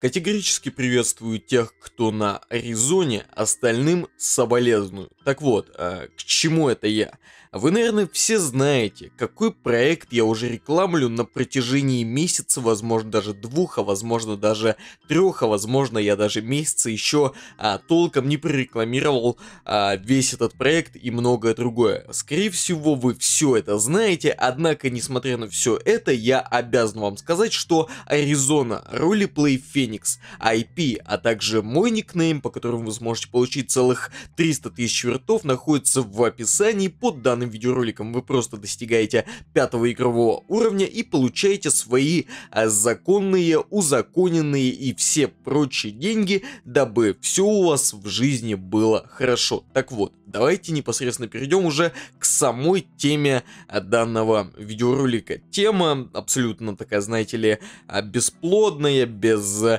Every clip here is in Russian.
Категорически приветствую тех, кто на Аризоне, остальным соболезную. Так вот, э, к чему это я? Вы, наверное, все знаете, какой проект я уже рекламлю на протяжении месяца, возможно, даже двух, а возможно, даже трех, а возможно, я даже месяца еще а, толком не прорекламировал а, весь этот проект и многое другое. Скорее всего, вы все это знаете, однако, несмотря на все это, я обязан вам сказать, что Аризона, Ролиплей Феникс, Феникс, IP, а также мой никнейм, по которому вы сможете получить целых 300 тысяч вертов, находится в описании под данным видеороликом. Вы просто достигаете пятого игрового уровня и получаете свои а, законные, узаконенные и все прочие деньги, дабы все у вас в жизни было хорошо. Так вот, давайте непосредственно перейдем уже к самой теме а, данного видеоролика. Тема абсолютно такая, знаете ли, а, бесплодная, без довольно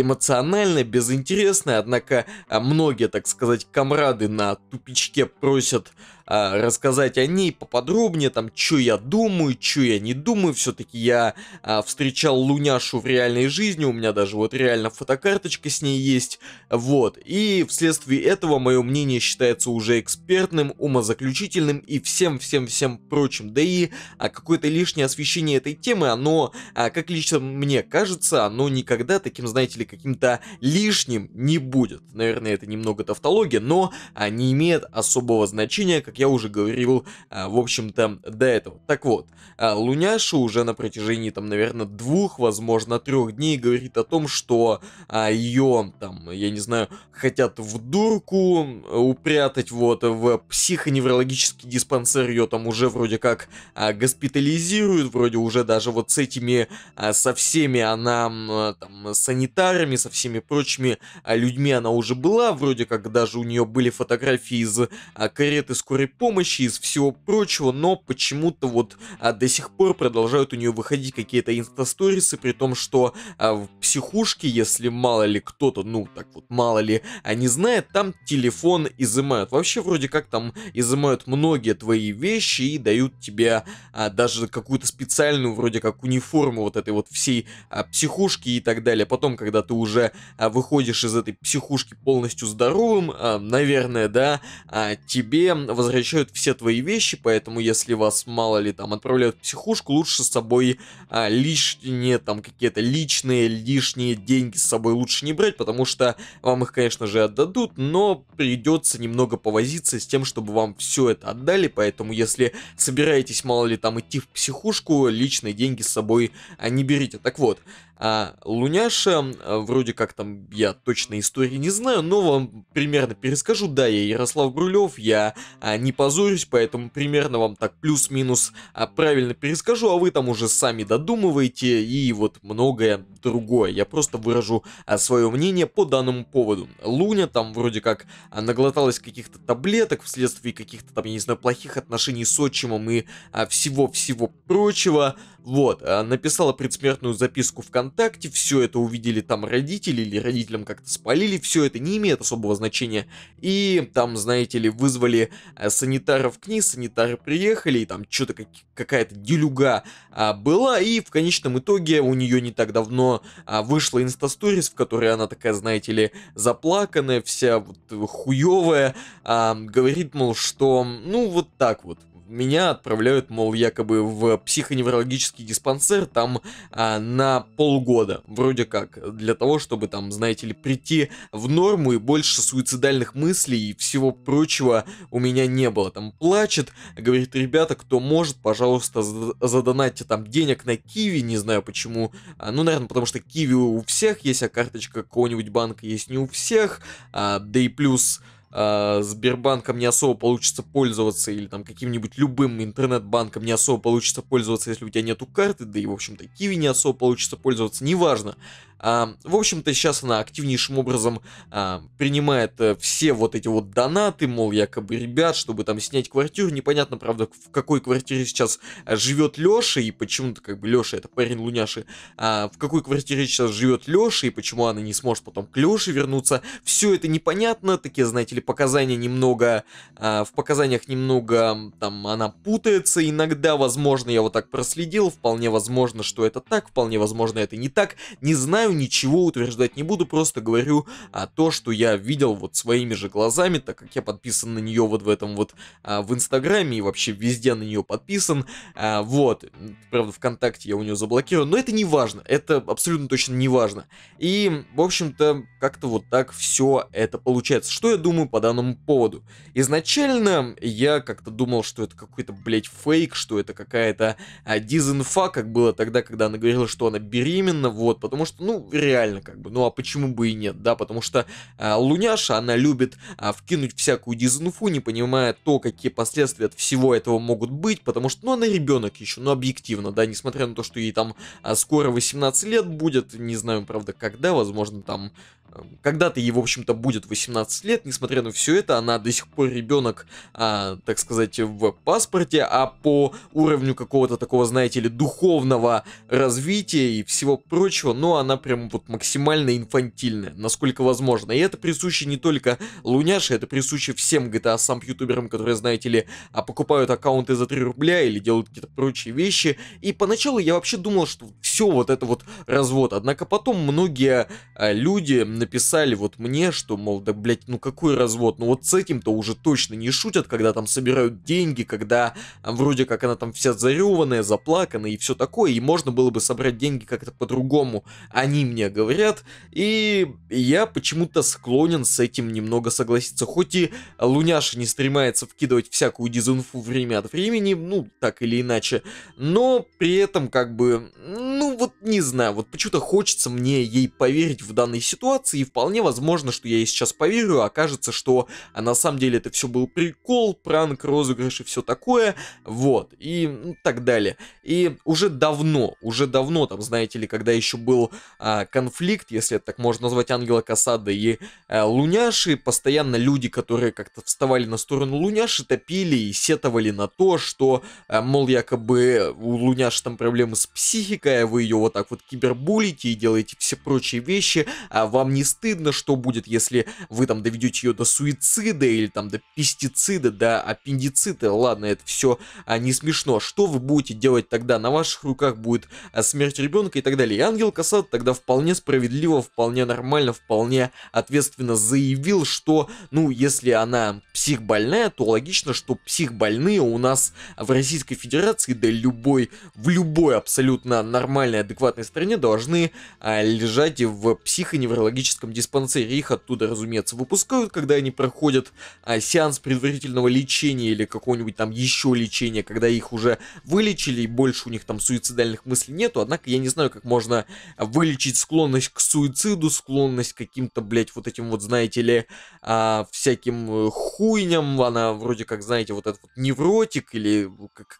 эмоциональная, безинтересная, однако а, многие, так сказать, комрады на тупичке просят э, рассказать о ней поподробнее, там, что я думаю, что я не думаю. Все-таки я э, встречал Луняшу в реальной жизни, у меня даже вот реально фотокарточка с ней есть, вот. И вследствие этого мое мнение считается уже экспертным, умозаключительным и всем-всем-всем прочим. Да и а, какое-то лишнее освещение этой темы, оно, а, как лично мне кажется, оно никогда таким, знаете ли, каким-то лишним не будет. Наверное, это немного тавтология, но а, не имеет особого значения, как как я уже говорил, э, в общем-то, до этого. Так вот, э, Луняша уже на протяжении, там, наверное, двух, возможно, трех дней говорит о том, что а, ее, там, я не знаю, хотят в дурку э, упрятать, вот, в психоневрологический диспансер ее там уже вроде как а, госпитализируют, вроде уже даже вот с этими, а, со всеми она, там, санитарами, со всеми прочими людьми она уже была, вроде как даже у нее были фотографии из кареты скорой медицинской помощи, из всего прочего, но почему-то вот а, до сих пор продолжают у нее выходить какие-то инстасторисы, при том, что а, в психушке, если мало ли кто-то, ну так вот, мало ли, а не знает, там телефон изымают. Вообще вроде как там изымают многие твои вещи и дают тебе а, даже какую-то специальную вроде как униформу вот этой вот всей а, психушки и так далее. Потом, когда ты уже а, выходишь из этой психушки полностью здоровым, а, наверное, да, а, тебе возвращаются возвращают все твои вещи, поэтому если вас мало ли там отправляют в психушку, лучше с собой а, лишние там какие-то личные, лишние деньги с собой лучше не брать, потому что вам их, конечно же, отдадут, но придется немного повозиться с тем, чтобы вам все это отдали, поэтому если собираетесь мало ли там идти в психушку, личные деньги с собой а, не берите. Так вот, а Луняша, э, вроде как там, я точно истории не знаю, но вам примерно перескажу. Да, я Ярослав Брулев, я а, не позорюсь, поэтому примерно вам так плюс-минус а, правильно перескажу, а вы там уже сами додумываете и вот многое другое. Я просто выражу а, свое мнение по данному поводу. Луня там вроде как а, наглоталась каких-то таблеток вследствие каких-то там, я не знаю, плохих отношений с отчимом и а, всего-всего прочего. Вот, а, написала предсмертную записку ВКонтакте, все это увидели там родители или родителям как-то спалили, все это не имеет особого значения. И там, знаете ли, вызвали а, санитаров к ней, санитары приехали, и там что-то как, какая-то делюга а, была, и в конечном итоге у нее не так давно а, вышла инстасторис, в которой она такая, знаете ли, заплаканная, вся вот э, хуевая, а, говорит, мол, что ну вот так вот, меня отправляют, мол, якобы в психоневрологический диспансер там а, на полгода, вроде как, для того, чтобы там, знаете ли, прийти в норму и больше суицидальных мыслей и всего прочего у меня не было. Там плачет, говорит, ребята, кто может, пожалуйста, задонатьте там денег на Киви, не знаю почему, а, ну, наверное, потому что Киви у всех есть, а карточка какого-нибудь банка есть не у всех, а, да и плюс э, Сбербанком не особо получится пользоваться, или там каким-нибудь любым интернет-банком не особо получится пользоваться, если у тебя нету карты, да и, в общем-то, Киви не особо получится пользоваться, неважно. В общем-то, сейчас она активнейшим образом принимает э, все вот эти вот донаты, мол, якобы, ребят, чтобы там снять квартиру. Непонятно, правда, в какой квартире сейчас э, живет Леша, и почему-то, как бы, Леша, это парень Луняши, а, в какой квартире сейчас живет Леша, и почему она не сможет потом к Леше вернуться. Все это непонятно, такие, знаете ли, показания немного, а, в показаниях немного, там, она путается иногда, возможно, я вот так проследил, вполне возможно, что это так, вполне возможно, это не так, не знаю, знаю, ничего утверждать не буду, просто говорю а, то, что я видел вот своими же глазами, так как я подписан на нее вот в этом вот а, в Инстаграме и вообще везде на нее подписан. А, вот, правда, ВКонтакте я у нее заблокирован, но это не важно, это абсолютно точно не важно. И, в общем-то, как-то вот так все это получается. Что я думаю по данному поводу? Изначально я как-то думал, что это какой-то, блядь, фейк, что это какая-то а, дизинфа, как было тогда, когда она говорила, что она беременна, вот, потому что, ну, ну, реально, как бы. Ну, а почему бы и нет, да? Потому что э, Луняша, она любит э, вкинуть всякую дизинфу, не понимая то, какие последствия от всего этого могут быть, потому что, ну, она ребенок еще, ну, объективно, да, несмотря на то, что ей там э, скоро 18 лет будет, не знаю, правда, когда, возможно, там Эм, когда-то ей, в общем-то, будет 18 лет, несмотря на все это, она до сих пор ребенок, а, так сказать, в паспорте, а по уровню какого-то такого, знаете ли, духовного развития и всего прочего, ну, она прям вот максимально инфантильная, насколько возможно. И это присуще не только Луняше, это присуще всем GTA а сам ютуберам, которые, знаете ли, а, покупают аккаунты за 3 рубля или делают какие-то прочие вещи. И поначалу я вообще думал, что все вот это вот развод. Однако потом многие э, люди написали вот мне, что, мол, да, блядь, ну какой развод? Ну вот с этим-то уже точно не шутят, когда там собирают деньги, когда а, вроде как она там вся зареванная, заплаканная и все такое, и можно было бы собрать деньги как-то по-другому. Они мне говорят, и я почему-то склонен с этим немного согласиться. Хоть и Луняша не стремается вкидывать всякую дезинфу время от времени, ну, так или иначе, но при этом как бы, вот не знаю, вот почему-то хочется мне ей поверить в данной ситуации, и вполне возможно, что я ей сейчас поверю, а окажется, что а на самом деле это все был прикол, пранк, розыгрыш и все такое, вот, и ну, так далее. И уже давно, уже давно, там, знаете ли, когда еще был а, конфликт, если это так можно назвать, Ангела Касада и а, Луняши, постоянно люди, которые как-то вставали на сторону Луняши, топили и сетовали на то, что, а, мол, якобы у Луняши там проблемы с психикой, а вы ее вот так вот кибербулите и делаете все прочие вещи, а вам не стыдно, что будет, если вы там доведете ее до суицида или там до пестицида, до аппендицита, ладно, это все а, не смешно, что вы будете делать тогда, на ваших руках будет а, смерть ребенка и так далее. И Ангел Касат тогда вполне справедливо, вполне нормально, вполне ответственно заявил, что, ну, если она психбольная, то логично, что психбольные у нас в Российской Федерации, да любой, в любой абсолютно нормальной нормальной, адекватной стране должны а, лежать в психоневрологическом диспансере. Их оттуда, разумеется, выпускают, когда они проходят а, сеанс предварительного лечения или какого-нибудь там еще лечения, когда их уже вылечили и больше у них там суицидальных мыслей нету. Однако я не знаю, как можно вылечить склонность к суициду, склонность к каким-то, блядь, вот этим вот, знаете ли, а, всяким э, хуйням. Она вроде как, знаете, вот этот вот невротик или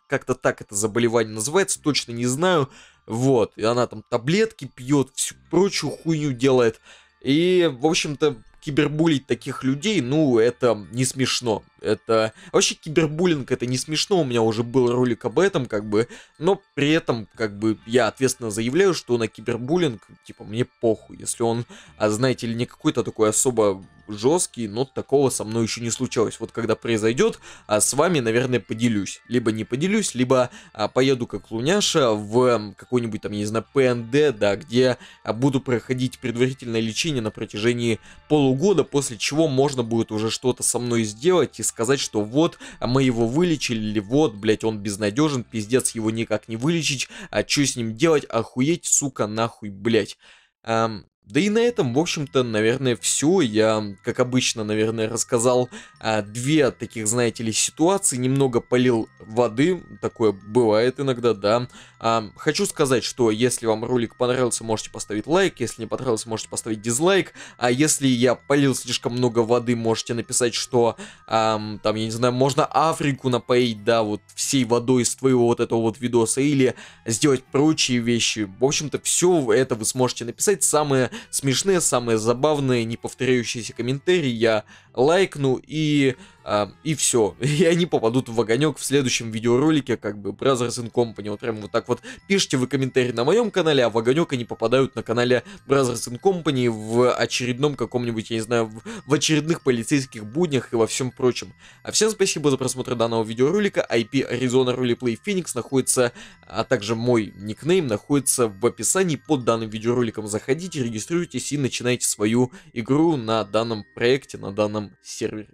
как-то так это заболевание называется, точно не знаю. Вот, и она там таблетки пьет, всю прочую хуйню делает. И, в общем-то, кибербулить таких людей, ну, это не смешно. Это... Вообще кибербуллинг это не смешно, у меня уже был ролик об этом, как бы, но при этом, как бы, я ответственно заявляю, что на кибербуллинг, типа, мне похуй, если он, а, знаете ли, не какой-то такой особо жесткий, но такого со мной еще не случалось. Вот когда произойдет, а с вами, наверное, поделюсь. Либо не поделюсь, либо а, поеду как луняша в какой-нибудь там, я не знаю, ПНД, да, где а, буду проходить предварительное лечение на протяжении полугода, после чего можно будет уже что-то со мной сделать и сказать, что вот, а мы его вылечили, вот, блять, он безнадежен, пиздец, его никак не вылечить, а что с ним делать, охуеть, сука, нахуй, блять. Эм, да и на этом, в общем-то, наверное, все. Я, как обычно, наверное, рассказал а, две таких, знаете ли, ситуации. Немного полил воды, такое бывает иногда, да. А, хочу сказать, что если вам ролик понравился, можете поставить лайк. Если не понравился, можете поставить дизлайк. А если я полил слишком много воды, можете написать, что а, там, я не знаю, можно Африку напоить, да, вот всей водой из твоего вот этого вот видоса. Или сделать прочие вещи. В общем-то, все это вы сможете написать. Самое смешные, самые забавные, неповторяющиеся комментарии я лайкну и и все. И они попадут в огонек в следующем видеоролике, как бы Brothers and Company. Вот прям вот так вот пишите вы комментарии на моем канале, а в огонек они попадают на канале Brothers and Company в очередном каком-нибудь, я не знаю, в, в очередных полицейских буднях и во всем прочем. А всем спасибо за просмотр данного видеоролика. IP Arizona Roleplay Phoenix находится, а также мой никнейм находится в описании под данным видеороликом. Заходите, регистрируйтесь и начинайте свою игру на данном проекте, на данном сервере.